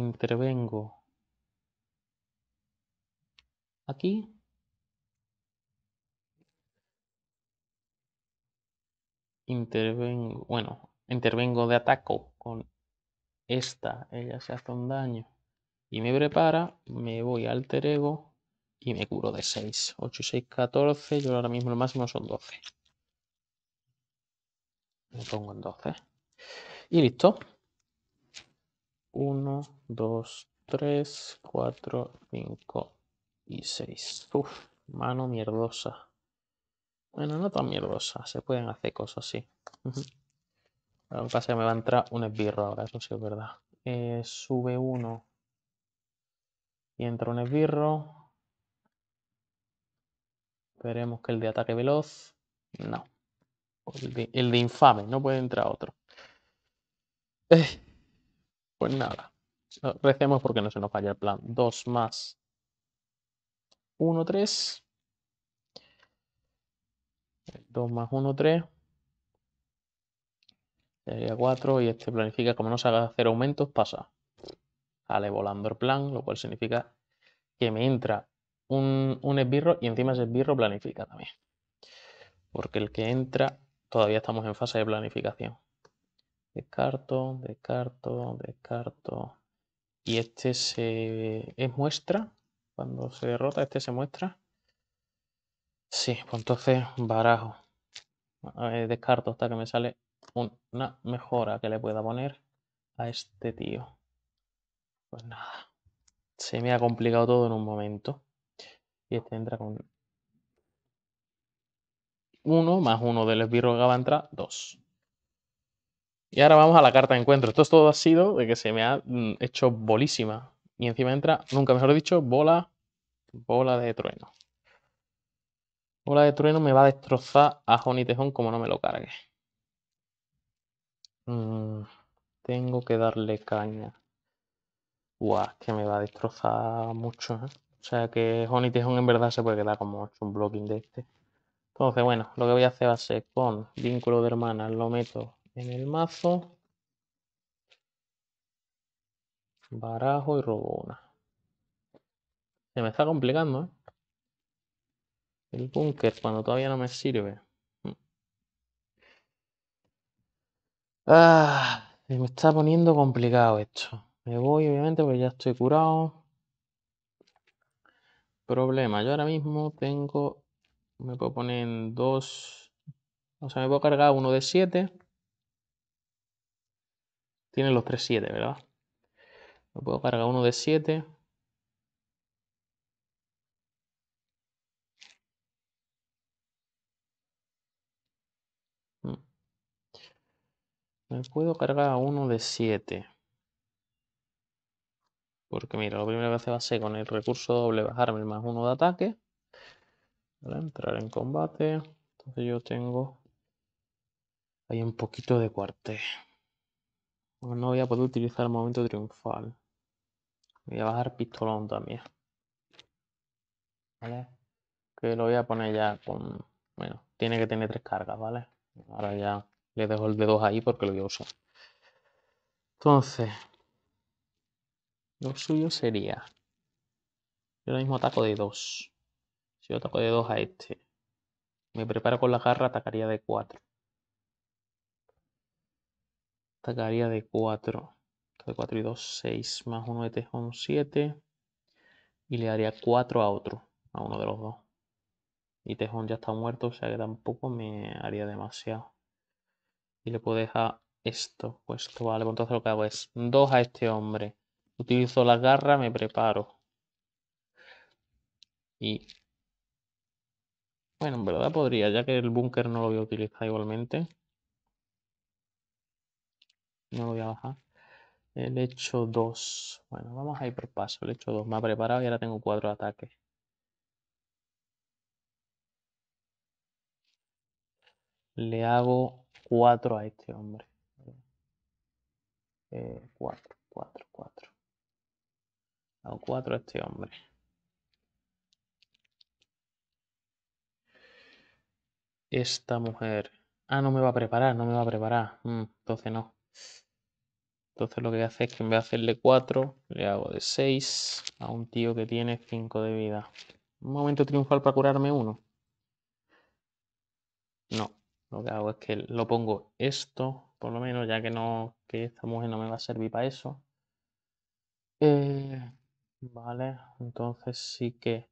intervengo aquí. Intervengo, bueno, intervengo de ataco con esta, ella se hace un daño y me prepara, me voy al alter ego y me curo de 6. 8, 6, 14, yo ahora mismo el máximo son 12. Me pongo en 12. Y listo. 1, 2, 3, 4, 5 y 6. Uf, mano mierdosa. Bueno, no tan mierdosa, se pueden hacer cosas así. Lo que pasa es que me va a entrar un esbirro ahora, eso sí es verdad. Eh, sube uno y entra un esbirro. Veremos que el de ataque veloz. No. El de, infame, no puede entrar otro. Eh, pues nada. Recemos porque no se nos falla el plan. 2 más 1, 3. 2 más 1, 3. Sería 4 y este planifica, como no se haga hacer aumentos, pasa. sale volando el plan, lo cual significa que me entra un, esbirro y encima ese esbirro planifica también. Porque el que entra, todavía estamos en fase de planificación. Descarto, descarto, descarto. Y este se muestra. Cuando se derrota, este se muestra. Sí, pues entonces barajo. Descarto hasta que me sale una mejora que le pueda poner a este tío. Pues nada. Se me ha complicado todo en un momento. Y este entra con Uno más uno del esbirro que va a entrar, 2. Y ahora vamos a la carta de encuentro. Esto todo ha sido de que se me ha mm, hecho bolísima. Y encima entra, nunca mejor dicho, bola, bola de trueno. Bola de trueno me va a destrozar a Tejón como no me lo cargue. Mm, tengo que darle caña. Buah, que me va a destrozar mucho, ¿eh? O sea que Honey Tejón en verdad se puede quedar como un blocking de este. Entonces, bueno, lo que voy a hacer va a ser con vínculo de hermanas, lo meto en el mazo. Barajo y robo una. Se me está complicando, ¿eh? El búnker cuando todavía no me sirve. Ah, me está poniendo complicado esto. Me voy, obviamente, porque ya estoy curado. Problema, yo ahora mismo tengo. Me puedo poner en dos. O sea, me puedo cargar uno de 7. Tienen los tres siete, ¿verdad? Me puedo cargar uno de siete. Me puedo cargar a uno de 7. Porque mira, lo primero que hace va a ser con el recurso doble bajarme más uno de ataque. Para entrar en combate. Entonces yo tengo... ahí un poquito de cuartel. Pues no voy a poder utilizar el momento triunfal. Voy a bajar pistolón también. Que lo voy a poner ya con... Bueno, tiene que tener tres cargas, ¿vale? Ahora ya le dejo el de 2 ahí porque lo voy a usar. Entonces, lo suyo sería. Yo ahora mismo ataco de 2. Si yo ataco de 2 a este, me preparo con la garra, atacaría de 4. Atacaría de 4. De 4 y 2, 6 más 1 de tejón, 7. Y le daría 4 a otro, a uno de los dos. Y tejón ya está muerto, o sea que tampoco me haría demasiado y le puedo dejar esto puesto. Vale, pues entonces lo que hago es dos a este hombre. Utilizo la garra, me preparo. Y... Bueno, en verdad podría, ya que el búnker no lo voy a utilizar igualmente. No lo voy a bajar. El hecho 2. Bueno, vamos a ir por paso. El hecho dos. me ha preparado y ahora tengo cuatro ataques. Le hago 4 a este hombre. 4, 4, 4. A 4 a este hombre. Esta mujer. Ah, no me va a preparar, no me va a preparar. Mm, entonces no. Entonces lo que voy a hacer es que en vez de hacerle 4, le hago de 6 a un tío que tiene 5 de vida. Un momento triunfal para curarme uno. No. Lo que hago es que lo pongo esto, por lo menos, ya que, no, que esta mujer no me va a servir para eso. Eh, vale, entonces sí que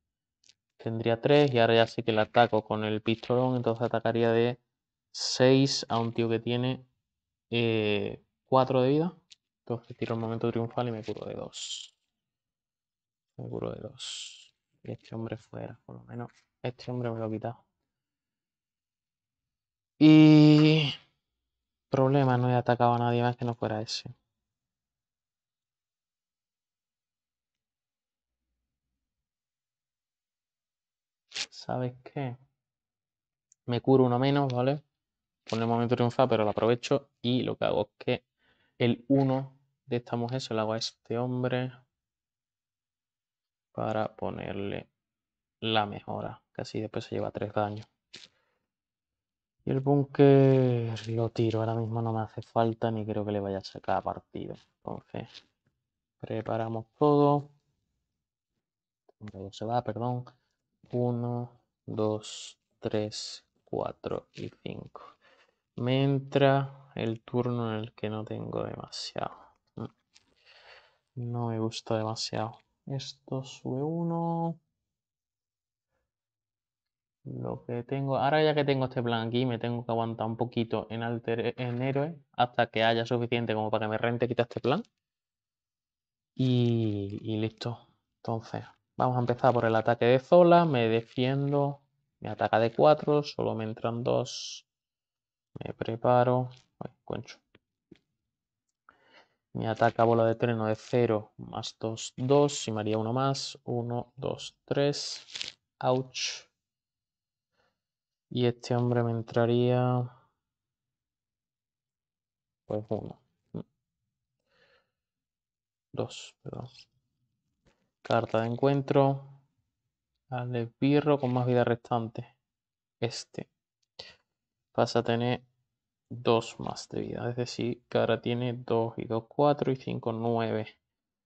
tendría 3 y ahora ya sí que la ataco con el pistolón, entonces atacaría de 6 a un tío que tiene eh, 4 de vida. Entonces tiro el momento triunfal y me curo de 2. Me curo de 2. Y este hombre fuera, por lo menos. Este hombre me lo ha quitado. Y problema, no he atacado a nadie más que no fuera ese. ¿Sabes qué? Me curo uno menos, ¿vale? Por el momento triunfa, pero lo aprovecho y lo que hago es que el uno de esta mujer se lo hago a este hombre para ponerle la mejora, que así después se lleva 3 daños el búnker lo tiro, ahora mismo no me hace falta ni creo que le vaya a sacar partido. Entonces, preparamos todo. se va, perdón. 1, 2, 3, 4 y cinco. Me entra el turno en el que no tengo demasiado. Mm. No me gusta demasiado. Esto sube uno. Lo que tengo, ahora ya que tengo este plan aquí, me tengo que aguantar un poquito en, alter, en héroe hasta que haya suficiente como para que me rente quita este plan. Y, listo. Entonces, vamos a empezar por el ataque de Zola. Me defiendo. Me ataca de 4. Solo me entran 2. Me preparo. concho. Me ataca bola de treno de 0. Más 2, 2. Y me 1 más. 1, 2, 3. Ouch. Y este hombre me entraría. Pues uno. Dos, perdón. Carta de encuentro. Al esbirro con más vida restante. Este. Pasa a tener dos más de vida. Es decir, que ahora tiene dos y dos, cuatro y cinco, nueve,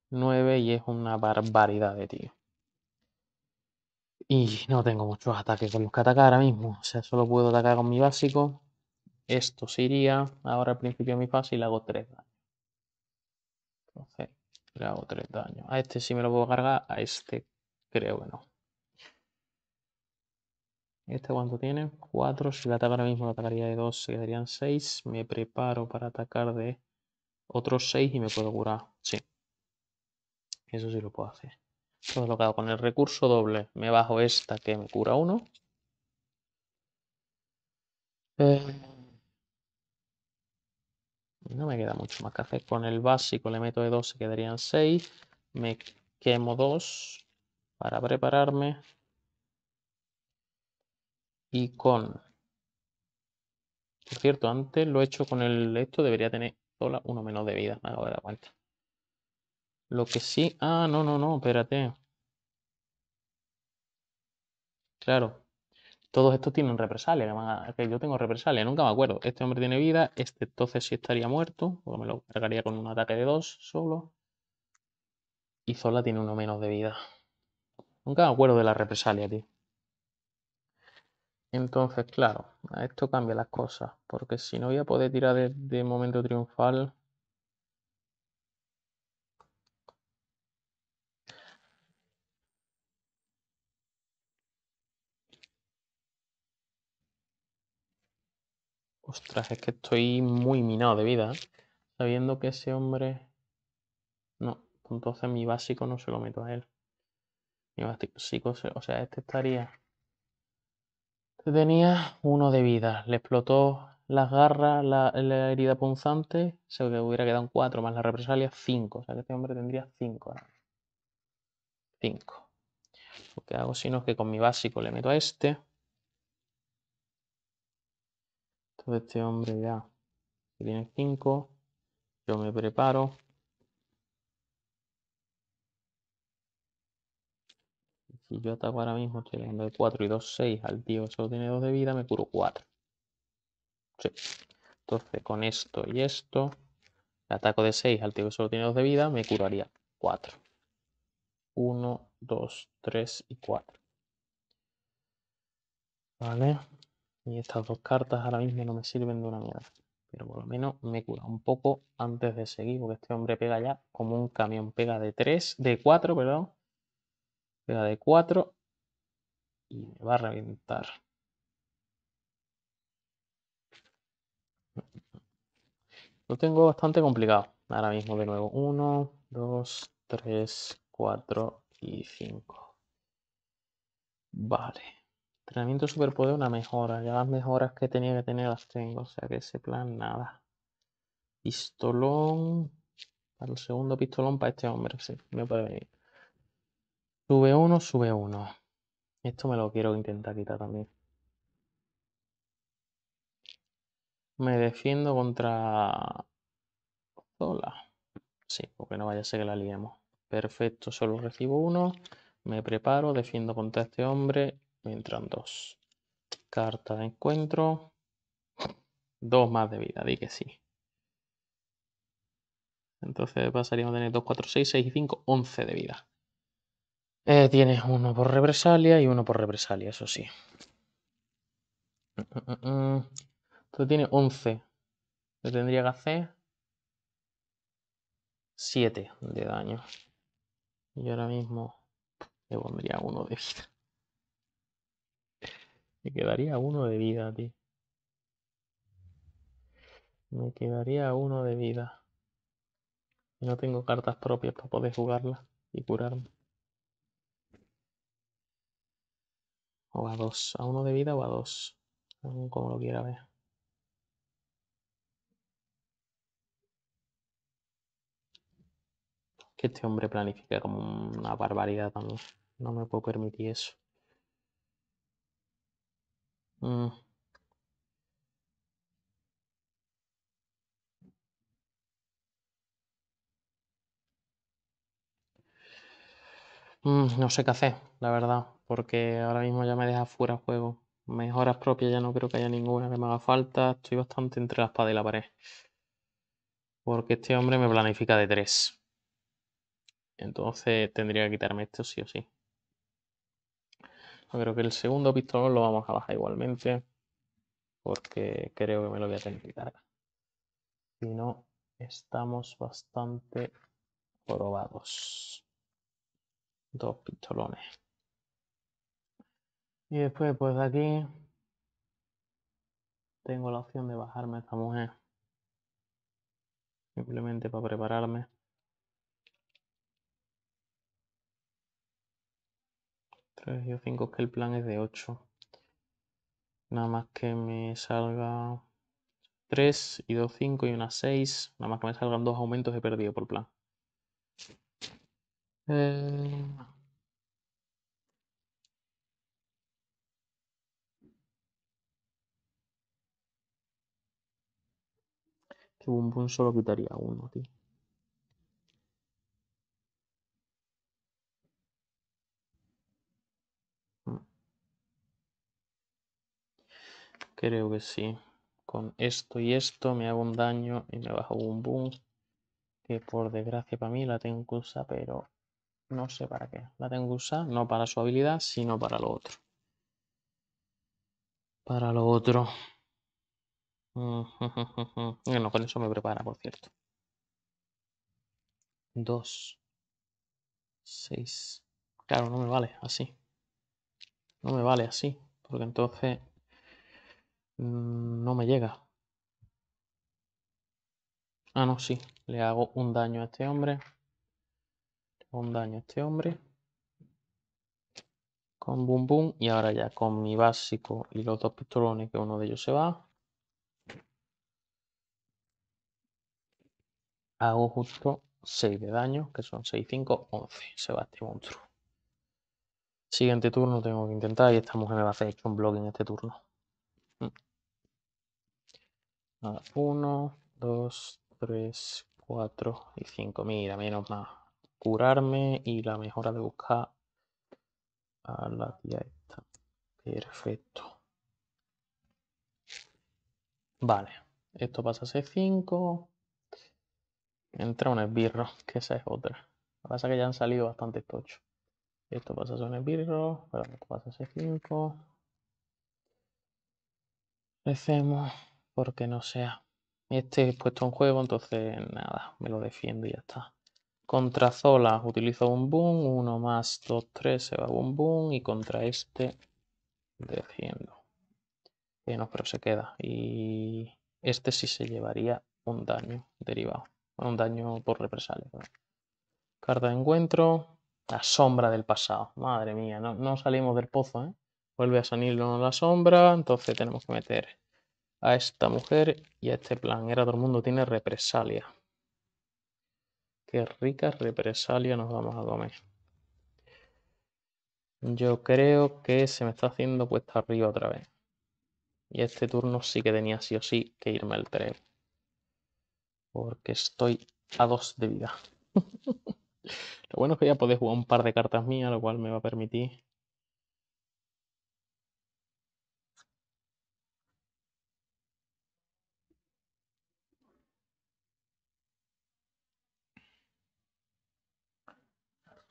nueve y es una barbaridad de tío. Y no tengo muchos ataques con los que atacar ahora mismo. O sea, solo puedo atacar con mi básico. Esto se iría. Ahora al principio de mi fase y le hago 3 daños. Entonces, le hago 3 daños. A este sí me lo puedo cargar. A este creo que no. ¿Este cuánto tiene? 4. Si le ataca ahora mismo, lo atacaría de 2. Se quedarían 6. Me preparo para atacar de otros 6 y me puedo curar. Sí. Eso sí lo puedo hacer. Pues con el recurso doble. Me bajo esta que me cura uno. Eh, no me queda mucho más que hacer. Con el básico le meto de 2, se quedarían 6. Me quemo dos para prepararme. Y con... Por cierto, antes lo he hecho con el... Esto debería tener sola uno menos de vida. Me acabo de dar cuenta. Lo que sí. Ah, no, no, no, espérate. Claro. Todos estos tienen represalia. Que yo tengo represalia. nunca me acuerdo. Este hombre tiene vida. Este entonces sí estaría muerto. O me lo cargaría con un ataque de dos solo. Y Zola tiene uno menos de vida. Nunca me acuerdo de la represalia, tío. Entonces, claro, esto cambia las cosas. Porque si no voy a poder tirar de momento triunfal. Ostras, es que estoy muy minado de vida. ¿eh? Sabiendo que ese hombre... No, entonces mi básico no se lo meto a él. Mi básico, o sea, este estaría... Este tenía uno de vida. Le explotó las garras, la, herida punzante. Se hubiera quedado un 4 más la represalia, 5. O sea, que este hombre tendría 5 ahora. 5. Lo hago sino que con mi básico le meto a este. Entonces este hombre ya tiene 5. Yo me preparo. Si yo ataco ahora mismo, estoy dando de 4 y 2, 6 al tío, solo tiene 2 de vida, me curo 4. Sí. Entonces con esto y esto, le ataco de 6 al tío que solo tiene 2 de vida, me curaría 4. 1, 2, 3 y 4. ¿Vale? Y estas dos cartas ahora mismo no me sirven de una mierda. Pero por lo menos me cura un poco antes de seguir, porque este hombre pega ya como un camión. Pega de 3, de 4, perdón. Pega de 4 y me va a reventar. Lo tengo bastante complicado. Ahora mismo de nuevo. 1, 2, 3, 4 y 5. Vale. Entrenamiento superpoder, una mejora. Ya las mejoras que tenía que tener las tengo. O sea que ese plan, nada. Pistolón. Para el segundo pistolón para este hombre. Sí, me puede venir. Sube uno, sube uno. Esto me lo quiero intentar quitar también. Me defiendo contra Zola. Sí, porque no vaya a ser que la liemos. Perfecto, solo recibo uno. Me preparo, defiendo contra este hombre me entran dos. Carta de encuentro. Dos más de vida, di que sí. Entonces pasaríamos a tener 2, 4, 6, 6 y 5, 11 de vida. Eh, tienes uno por represalia y uno por represalia, eso sí. Mm, mm, mm, Entonces tiene 11. Le tendría que hacer 7 de daño. Y ahora mismo le pondría uno de vida. Me quedaría uno de vida, tío. Me quedaría uno de vida. No tengo cartas propias para poder jugarlas y curarme. O a dos. A uno de vida o a dos. Como lo quiera ver. Que este hombre planifica como una barbaridad también. No me puedo permitir eso. Mm. Mm, no sé qué hacer, la verdad, porque ahora mismo ya me deja fuera juego. Mejoras propias ya no creo que haya ninguna que me haga falta. Estoy bastante entre la espada y la pared. Porque este hombre me planifica de tres. Entonces tendría que quitarme esto sí o sí creo que el segundo pistolón lo vamos a bajar igualmente. Porque creo que me lo voy a tener que cargar. Si no, estamos bastante probados. Dos pistolones. Y después, pues de aquí, tengo la opción de bajarme esta mujer. Simplemente para prepararme. yo 5 que el plan es de 8. Nada más que me salga 3 y 2, 5 y una 6. Nada más que me salgan dos aumentos he perdido por plan. Eh... Que solo quitaría uno, tío. Creo que sí. Con esto y esto me hago un daño y me bajo un boom. Que por desgracia para mí la tengo usa pero no sé para qué. La tengo usa no para su habilidad, sino para lo otro. Para lo otro. Bueno, con eso me prepara, por cierto. dos seis Claro, no me vale así. No me vale así, porque entonces Mm, no me llega. Ah, no, sí. Le hago un daño a este hombre. Un daño a este hombre. Con boom boom. Y ahora ya con mi básico y los dos pistolones, que uno de ellos se va. Hago justo 6 de daño, que son 6, 5, 11. Se va este monstruo. Siguiente turno tengo que intentar y esta mujer me va a hacer un blog en este turno. 1, 2, 3, 4 y 5. Mira, menos más. Curarme y la mejora de buscar a la tía Perfecto. Vale. Esto pasa a ser 5 Entra un esbirro, que esa es otra. Lo que pasa es que ya han salido bastantes tochos. Esto pasa a ser un esbirro. Esto pasa a ser 5 Parecemos porque no sea. Este es puesto en juego, entonces nada, me lo defiendo y ya está. Contra Zola utilizo un boom, uno más dos, 3 se va boom boom y contra este defiendo. que eh, no, pero se queda. Y este sí se llevaría un daño derivado. Un daño por represalia. Carta de encuentro. La sombra del pasado. Madre mía, no, no salimos del pozo, ¿eh? Vuelve a en la sombra, entonces tenemos que meter a esta mujer y a este plan. Era todo el mundo tiene represalia. Qué rica represalia nos vamos a comer. Yo creo que se me está haciendo puesta arriba otra vez. Y este turno sí que tenía sí o sí que irme al tren. Porque estoy a dos de vida. lo bueno es que ya podéis jugar un par de cartas mías, lo cual me va a permitir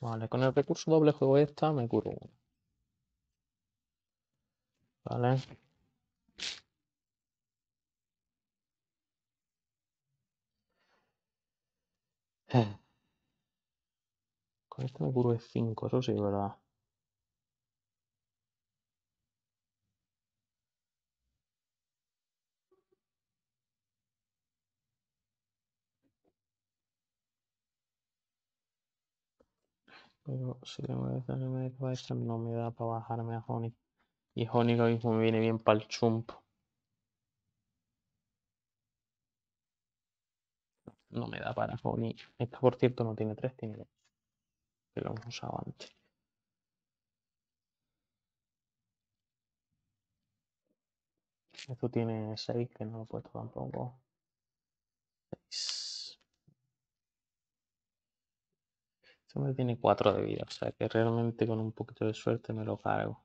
Vale, con el recurso doble juego esta, me curo uno. Vale. Eh. Con esta me curo 5, eso sí, ¿verdad? Pero si le hacer el remedio extra no me da para bajarme a Honey. Y Honey lo mismo me viene bien para el chump. No me da para Honey. Esta por cierto no tiene 3, tiene 2. Que lo hemos usado antes. Esto tiene 6, que no lo he puesto tampoco. 6. Este tiene 4 de vida, o sea que realmente con un poquito de suerte me lo cargo.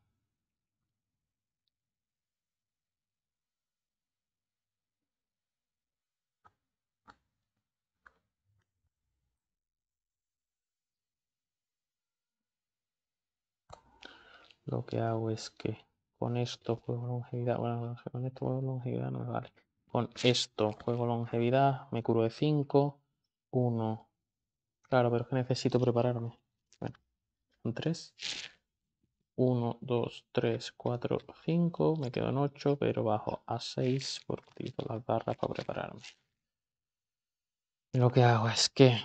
Lo que hago es que con esto juego longevidad, bueno, con esto juego longevidad no me vale. Con esto juego longevidad, me curo de 5, 1, Claro, pero es que necesito prepararme. Bueno, son 3. 1, 2, 3, 4, 5. Me quedan en 8, pero bajo a 6 porque utilizo las barras para prepararme. Lo que hago es que...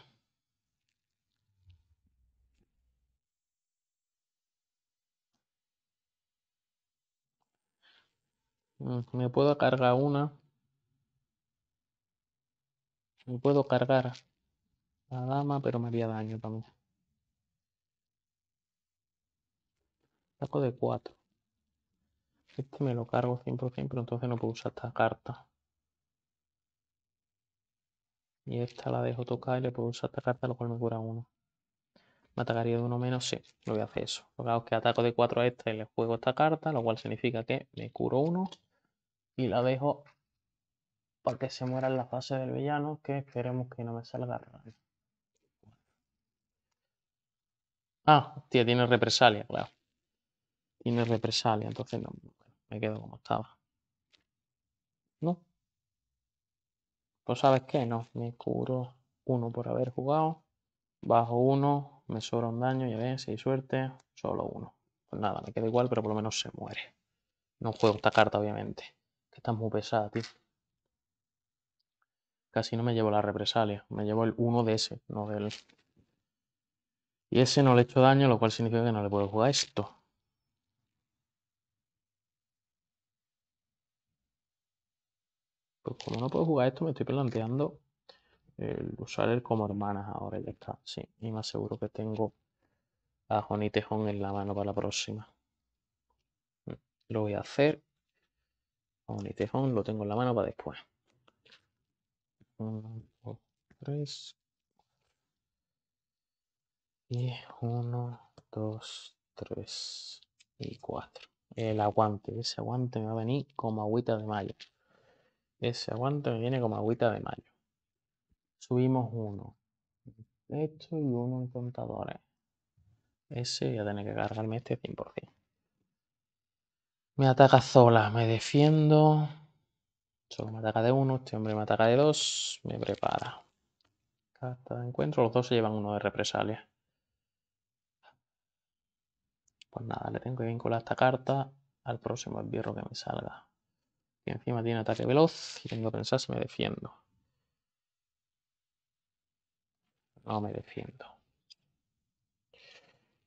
Mm, me puedo cargar una. Me puedo cargar la dama, pero me había daño también. ataco de 4. Este me lo cargo 100%, pero entonces no puedo usar esta carta. Y esta la dejo tocar y le puedo usar esta carta, lo cual me cura 1. ¿Me atacaría de uno menos? Sí, lo voy a hacer eso. Lo que hago es que ataco de 4 a esta y le juego esta carta, lo cual significa que me curo 1 y la dejo para que se muera en la fase del villano, que esperemos que no me salga raro. Ah, tío, tiene represalia, claro. Tiene represalia, entonces no, me quedo como estaba. ¿No? Pues sabes qué, no, me cubro uno por haber jugado. Bajo uno, me sobra un daño, ya ves, si hay suerte, solo uno. Pues nada, me queda igual, pero por lo menos se muere. No juego esta carta, obviamente. Que está muy pesada, tío. Casi no me llevo la represalia. Me llevo el uno de ese, no del y ese no le he hecho daño, lo cual significa que no le puedo jugar esto. Pues como no puedo jugar esto, me estoy planteando usar el como hermanas ahora ya está. Sí, y más seguro que tengo a y Tejón en la mano para la próxima. Lo voy a hacer. y Tejón lo tengo en la mano para después. Y uno, dos, tres y 4 El aguante. Ese aguante me va a venir como agüita de mayo. Ese aguante me viene como agüita de mayo. Subimos uno. Esto y uno en contadores. Ese voy a tener que cargarme este 100%. Me ataca sola, me defiendo. Solo me ataca de uno, este hombre me ataca de dos, me prepara. Carta de encuentro, los dos se llevan uno de represalia. Pues nada, le tengo que vincular esta carta al próximo esbirro que me salga. Y encima tiene ataque veloz y tengo que pensar si me defiendo. No me defiendo.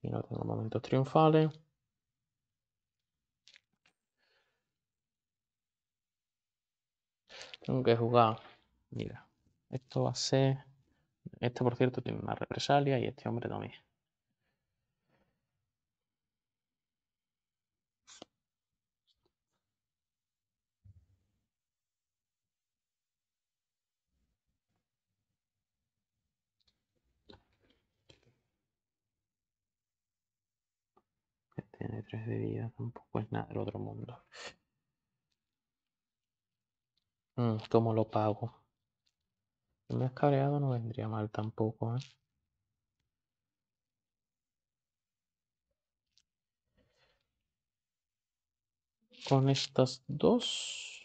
Y no tengo momentos triunfales. Tengo que jugar. Mira, esto va a ser. Este, por cierto, tiene una represalia y este hombre también. Tiene tres de vida, tampoco es nada del otro mundo. Mm, ¿Cómo lo pago? Un descabreado no vendría mal tampoco, ¿eh? Con estas dos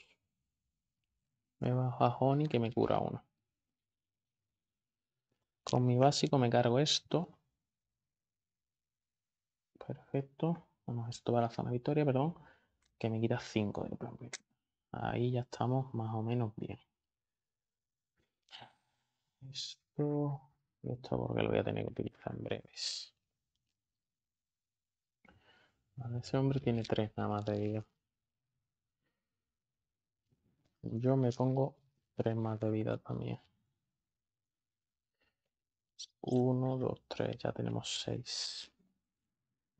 me bajo a Honey que me cura uno. Con mi básico me cargo esto. Perfecto. Vamos, esto va a la zona victoria, perdón, que me quita 5 del plan. Ahí ya estamos más o menos bien. Esto, esto porque lo voy a tener que utilizar en breves. ese hombre tiene 3 nada más de vida. Yo me pongo 3 más de vida también. 1, 2, 3, ya tenemos 6.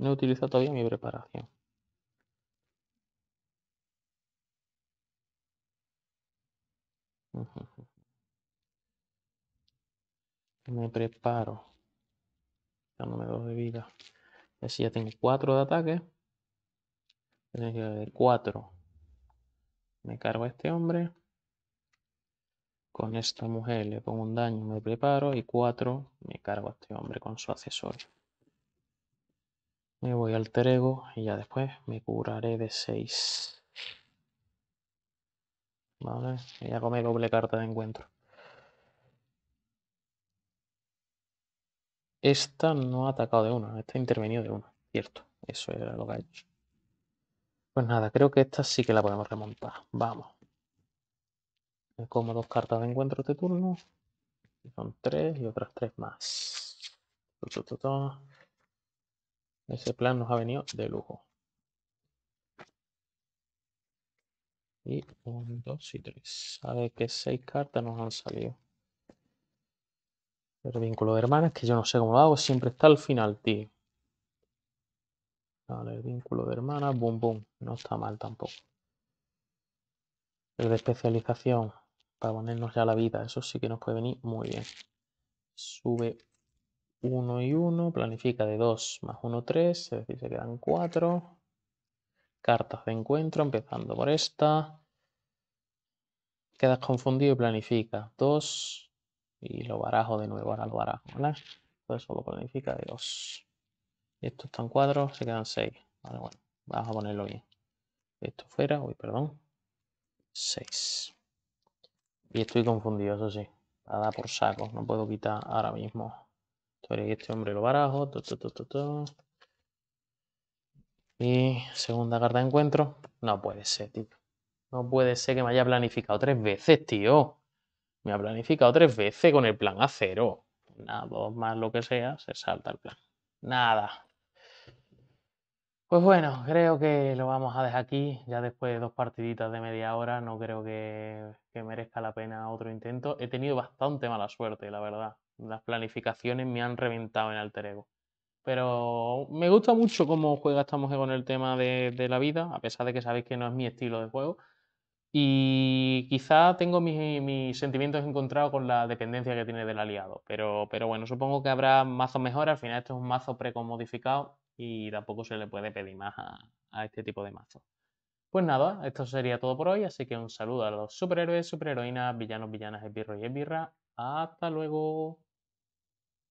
No he utilizado todavía mi preparación. Me preparo. Dándome dos de vida. así ya tengo cuatro de ataque. Tiene que haber cuatro. Me cargo a este hombre. Con esta mujer le pongo un daño, me preparo. Y cuatro, me cargo a este hombre con su accesorio. Me voy al Terego y ya después me curaré de 6. Vale, y hago doble carta de encuentro. Esta no ha atacado de una, esta ha intervenido de una, cierto. Eso era lo que ha hecho. Pues nada, creo que esta sí que la podemos remontar. Vamos. Me como dos cartas de encuentro este turno. Son tres y otras tres más. Ese plan nos ha venido de lujo. Y 1, 2 y 3. sabe que qué seis cartas nos han salido. El vínculo de hermanas, que yo no sé cómo lo hago, siempre está al final, tío. Vale, el vínculo de hermanas, boom, boom. No está mal tampoco. El de especialización, para ponernos ya la vida, eso sí que nos puede venir muy bien. Sube 1 y 1, planifica de 2 más 1, 3, es decir, se quedan 4. Cartas de encuentro, empezando por esta. Quedas confundido y planifica 2 y lo barajo de nuevo, ahora lo barajo, ¿vale? Entonces solo planifica de 2. Esto está en 4, se quedan 6. Vale, bueno, vamos a ponerlo bien. Esto fuera, uy, perdón, 6. Y estoy confundido, eso sí, a dar por saco, no puedo quitar ahora mismo este hombre lo barajo. y segunda carta de encuentro. No puede ser, tío. No puede ser que me haya planificado tres veces, tío. Me ha planificado tres veces con el plan A0. Nada, dos más lo que sea, se salta el plan. Nada. Pues bueno, creo que lo vamos a dejar aquí. Ya después de dos partiditas de media hora, no creo que merezca la pena otro intento. He tenido bastante mala suerte, la verdad. Las planificaciones me han reventado en alter ego. Pero me gusta mucho cómo juega esta mujer con el tema de, la vida, a pesar de que sabéis que no es mi estilo de juego. Y quizá tengo mis, sentimientos encontrados con la dependencia que tiene del aliado. Pero, pero bueno, supongo que habrá mazos mejor. Al final, esto es un mazo precomodificado y tampoco se le puede pedir más a, este tipo de mazo. Pues nada, esto sería todo por hoy. Así que un saludo a los superhéroes, superheroínas, villanos, villanas, esbirros y esbirras. Hasta luego.